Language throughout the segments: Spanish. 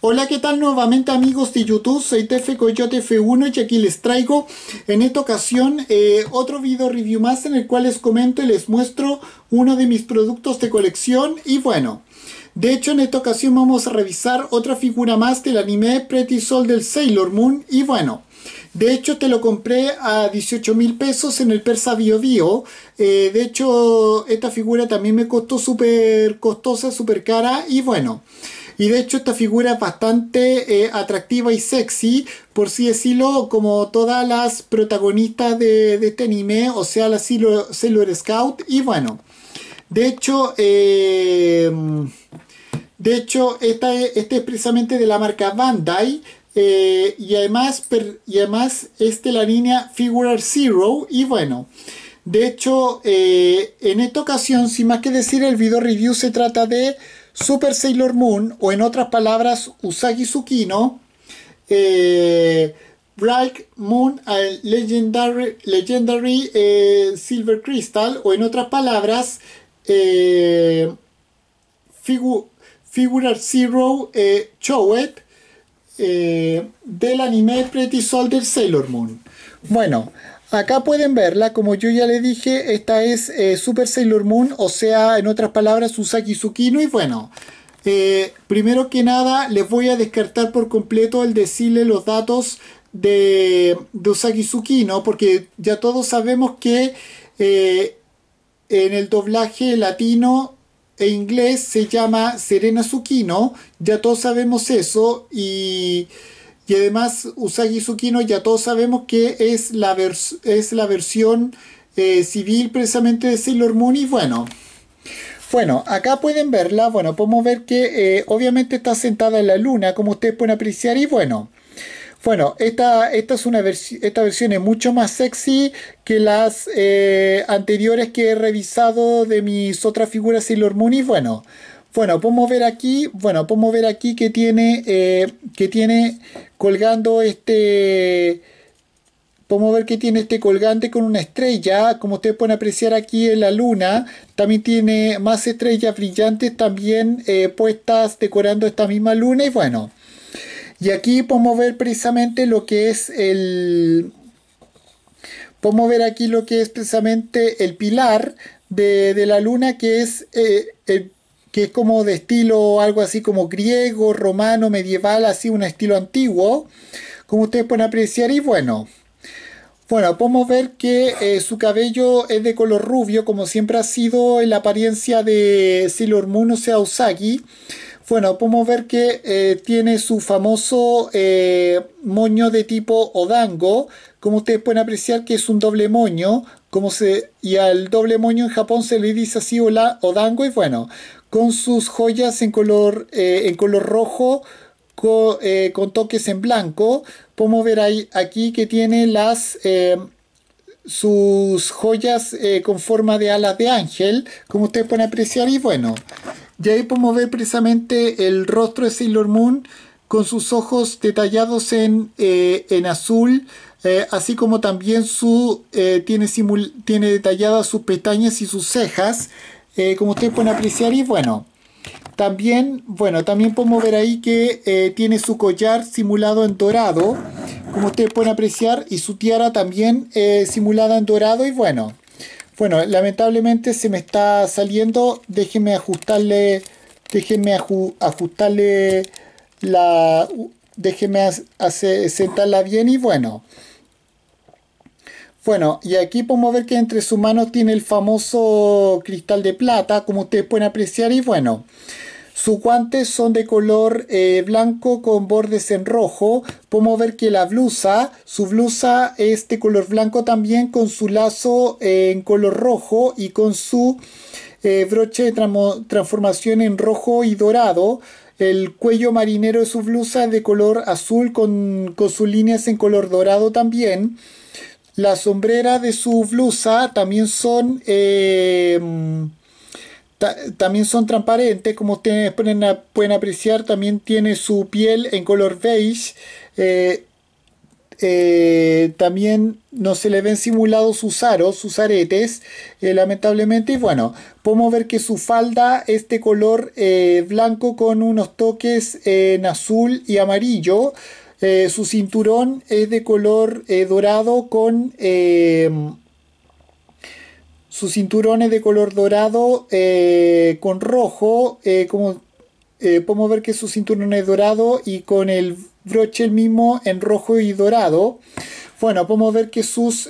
Hola, ¿qué tal nuevamente amigos de YouTube? Soy TF Coyote F1 y aquí les traigo en esta ocasión eh, otro video review más en el cual les comento y les muestro uno de mis productos de colección y bueno, de hecho en esta ocasión vamos a revisar otra figura más del anime Pretty Soul del Sailor Moon y bueno, de hecho, te lo compré a 18 mil pesos en el Persa Bio eh, de hecho, esta figura también me costó súper costosa, súper cara. Y bueno, y de hecho esta figura es bastante eh, atractiva y sexy, por sí decirlo, como todas las protagonistas de, este anime, o sea, la Sailor, Scout. Y bueno, de hecho... Eh, de hecho, esta, este es precisamente de la marca Bandai. Eh, y, además, además es la línea Figure Zero. Y bueno, de hecho, en esta ocasión, sin más que decir, el video review se trata de Super Sailor Moon, o en otras palabras, Usagi Tsukino, eh, Bright Moon Legendary, Legendary eh, Silver Crystal, o en otras palabras, eh, Figure Zero eh, eh, del anime Pretty Soldier Sailor Moon. Bueno, Acá pueden verla, como yo ya le dije, esta es eh, Super Sailor Moon, o sea, en otras palabras, Usagi Tsukino. Y bueno, eh, primero que nada, les voy a descartar por completo el decirle los datos de, de Usagi Tsukino, porque ya todos sabemos que eh, en el doblaje latino e inglés se llama Serena Tsukino, ya todos sabemos eso y y además Usagi Tsukino ya todos sabemos que es la, es la versión eh, civil precisamente de Sailor Moon y bueno. Bueno, acá pueden verla, bueno, podemos ver que eh, obviamente está sentada en la luna, como ustedes pueden apreciar, y bueno, bueno, esta, esta, es una esta versión es mucho más sexy que las eh, anteriores que he revisado de mis otras figuras Sailor Moon y bueno, bueno, podemos ver aquí, bueno, podemos ver aquí que tiene, eh, que tiene colgando este, podemos ver que tiene este colgante con una estrella, como ustedes pueden apreciar aquí en la luna, también tiene más estrellas brillantes también eh, puestas decorando esta misma luna y bueno, y aquí podemos ver precisamente lo que es el, podemos ver aquí lo que es precisamente el pilar de, la luna que es eh, el que es como de estilo algo así como griego, romano, medieval, así un estilo antiguo, como ustedes pueden apreciar. Y bueno, bueno, podemos ver que eh, su cabello es de color rubio, como siempre ha sido en la apariencia de Sailor Moon, sea, Usagi. Bueno, podemos ver que eh, tiene su famoso eh, moño de tipo Odango. Como ustedes pueden apreciar que es un doble moño. Como se, y al doble moño en Japón se le dice así hola, Odango. Y bueno, con sus joyas en color, eh, en color rojo eh, con, toques en blanco. Podemos ver ahí, aquí que tiene las, eh, sus joyas con forma de alas de ángel, como ustedes pueden apreciar. Y bueno, y ahí podemos ver precisamente el rostro de Sailor Moon con sus ojos detallados en, en azul. así como también su, tiene, tiene detalladas sus pestañas y sus cejas, eh, como ustedes pueden apreciar y bueno también bueno también podemos ver ahí que eh, tiene su collar simulado en dorado como ustedes pueden apreciar y su tiara también eh, simulada en dorado y bueno bueno lamentablemente se me está saliendo déjenme ajustarle déjenme ajustarle la déjenme sentarla bien y bueno bueno, y aquí podemos ver que entre sus manos tiene el famoso cristal de plata, como ustedes pueden apreciar, y bueno, sus guantes son de color eh, blanco con bordes en rojo. Podemos ver que la blusa, su blusa es de color blanco también, con su lazo eh, en color rojo y con su eh, broche de transformación en rojo y dorado. El cuello marinero de su blusa es de color azul con sus líneas en color dorado también. La sombrera de su blusa también son eh, también son transparentes, como ustedes pueden, apreciar, también tiene su piel en color beige. Eh, eh, también no se le ven simulados sus aros, sus aretes, lamentablemente. Y bueno, podemos ver que su falda es de color blanco con unos toques en azul y amarillo. Eh, eh, eh, su cinturón es de color dorado con... su cinturón es de color dorado con rojo, como podemos ver que su cinturón es dorado y con el broche el mismo en rojo y dorado. Bueno, podemos ver que sus,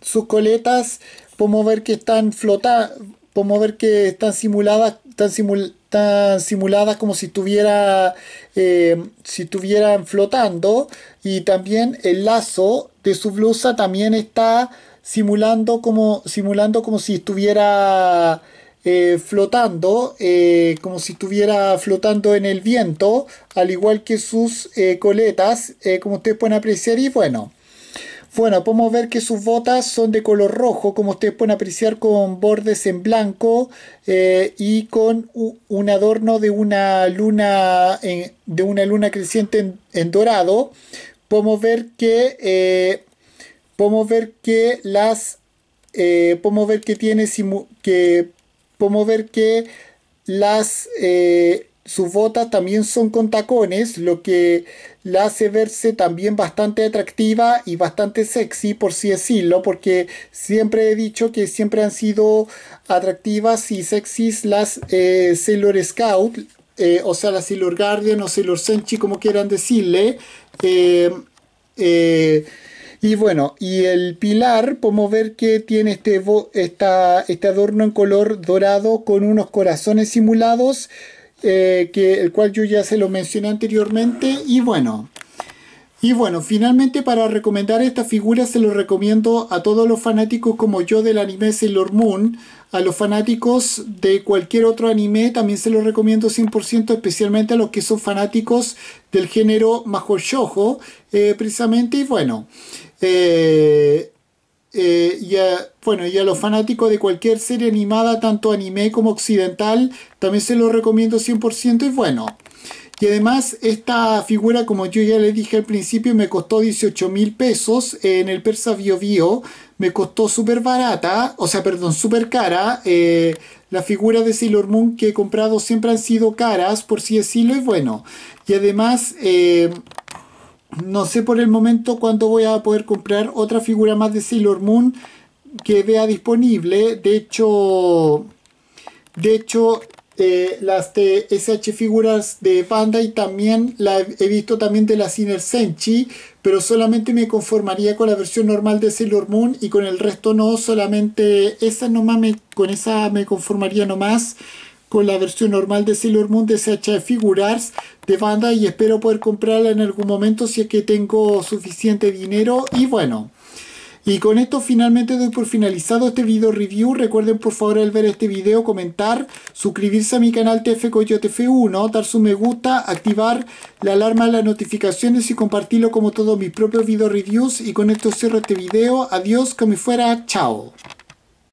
sus coletas, podemos ver que están flotadas, podemos ver que están simuladas, están simuladas están simuladas como si estuviera eh, si estuvieran flotando y también el lazo de su blusa también está simulando como simulando como si estuviera eh, flotando eh, como si estuviera flotando en el viento al igual que sus coletas como ustedes pueden apreciar y bueno bueno, podemos ver que sus botas son de color rojo, como ustedes pueden apreciar, con bordes en blanco eh, y con un adorno de una luna, de una luna creciente en, dorado. Podemos ver que, podemos ver que las, podemos eh, ver que tiene, que, podemos ver que las, sus botas también son con tacones, lo que la hace verse también bastante atractiva y bastante sexy, por si sí decirlo, porque siempre he dicho que siempre han sido atractivas y sexys las eh, Sailor Scout, eh, o sea, las Sailor Guardian o Sailor Senchi, como quieran decirle. Eh, y bueno, y el pilar podemos ver que tiene este, este adorno en color dorado con unos corazones simulados eh, que, el cual yo ya se lo mencioné anteriormente. Y bueno, y bueno, finalmente para recomendar esta figura se lo recomiendo a todos los fanáticos como yo del anime Sailor Moon, a los fanáticos de cualquier otro anime también se lo recomiendo 100%, especialmente a los que son fanáticos del género Major Shoujo, eh, precisamente, y bueno... Eh, bueno, y a los fanáticos de cualquier serie animada, tanto anime como occidental, también se lo recomiendo 100% y bueno. Y además esta figura, como yo ya le dije al principio, me costó 18 mil pesos en el Persa Bio Bio. Me costó súper barata, o sea, perdón, súper cara. la eh, las figuras de Sailor Moon que he comprado siempre han sido caras, por si decirlo, y bueno. Y además... Eh, no sé por el momento cuándo voy a poder comprar otra figura más de Sailor Moon que vea disponible. De hecho, de hecho eh, las SH figuras de Bandai también la he, visto también de la Ciner Senchi, pero solamente me conformaría con la versión normal de Sailor Moon y con el resto no, solamente esa no me, con esa me conformaría nomás con la versión normal de Sailor Moon de figures de banda y espero poder comprarla en algún momento si es que tengo suficiente dinero y bueno y con esto finalmente doy por finalizado este video review. Recuerden por favor al ver este video comentar, suscribirse a mi canal TF Coyote 1 dar su me gusta, activar la alarma de las notificaciones y compartirlo como todos mis propios video reviews. Y con esto cierro este video. Adiós, que me fuera. Chao.